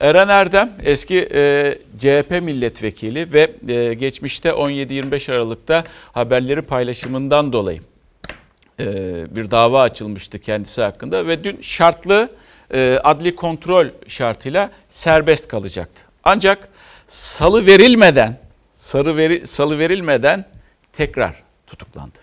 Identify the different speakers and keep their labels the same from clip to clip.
Speaker 1: Eren Erdem eski e, CHP milletvekili ve e, geçmişte 17-25 Aralık'ta haberleri paylaşımından dolayı e, bir dava açılmıştı kendisi hakkında ve dün şartlı e, adli kontrol şartıyla serbest kalacaktı. Ancak salı verilmeden sarı veri, salı verilmeden tekrar tutuklandı.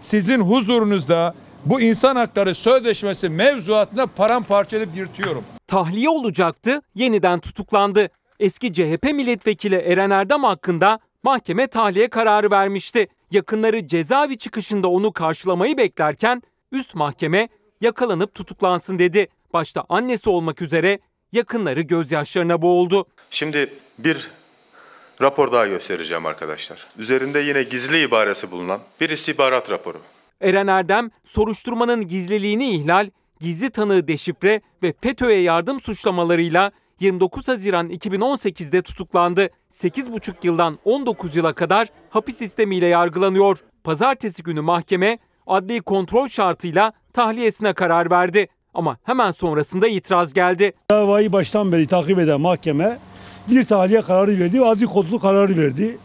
Speaker 1: Sizin
Speaker 2: huzurunuzda bu insan hakları sözleşmesi mevzuatına paramparça edip yırtıyorum tahliye olacaktı, yeniden tutuklandı. Eski CHP milletvekili Eren Erdem hakkında mahkeme tahliye kararı vermişti. Yakınları cezaevi çıkışında onu karşılamayı beklerken üst mahkeme yakalanıp tutuklansın dedi. Başta annesi olmak üzere yakınları gözyaşlarına boğuldu. Şimdi bir rapor daha göstereceğim arkadaşlar. Üzerinde yine gizli ibaresi bulunan bir istihbarat raporu. Eren Erdem soruşturmanın gizliliğini ihlal, gizli tanığı deşifre ve FETÖ'ye yardım suçlamalarıyla 29 Haziran 2018'de tutuklandı. 8,5 yıldan 19 yıla kadar hapis sistemiyle yargılanıyor. Pazartesi günü mahkeme adli kontrol şartıyla tahliyesine karar verdi. Ama hemen sonrasında itiraz geldi.
Speaker 3: Davayı baştan beri takip eden mahkeme bir tahliye kararı verdi ve adli kodlu kararı verdi.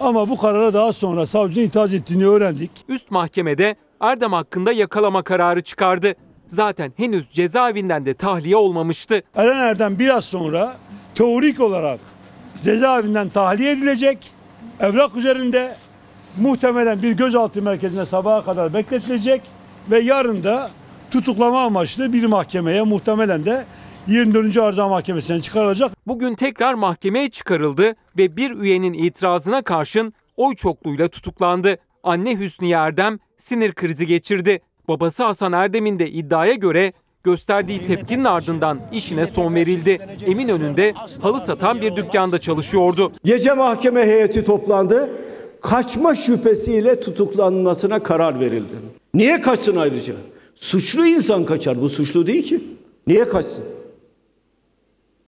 Speaker 3: Ama bu karara daha sonra savcının itiraz ettiğini öğrendik.
Speaker 2: Üst mahkemede Erdem hakkında yakalama kararı çıkardı zaten henüz cezaevinden de tahliye olmamıştı.
Speaker 3: Eren Erdem biraz sonra teorik olarak cezaevinden tahliye edilecek. Evrak üzerinde muhtemelen bir gözaltı merkezine sabaha kadar bekletilecek ve yarın da tutuklama amaçlı bir mahkemeye muhtemelen de 24.
Speaker 2: Arıza Mahkemesi'ne çıkarılacak. Bugün tekrar mahkemeye çıkarıldı ve bir üyenin itirazına karşın oy çokluğuyla tutuklandı. Anne Hüsniye Erdem sinir krizi geçirdi. Babası Hasan Erdem'in de iddiaya göre gösterdiği tepkinin ardından işine son verildi. Emin önünde halı satan bir dükkanda çalışıyordu. Gece mahkeme heyeti
Speaker 3: toplandı. Kaçma şüphesiyle tutuklanmasına karar verildi. Niye kaçsın ayrıca? Suçlu insan kaçar. Bu suçlu değil ki. Niye kaçsın?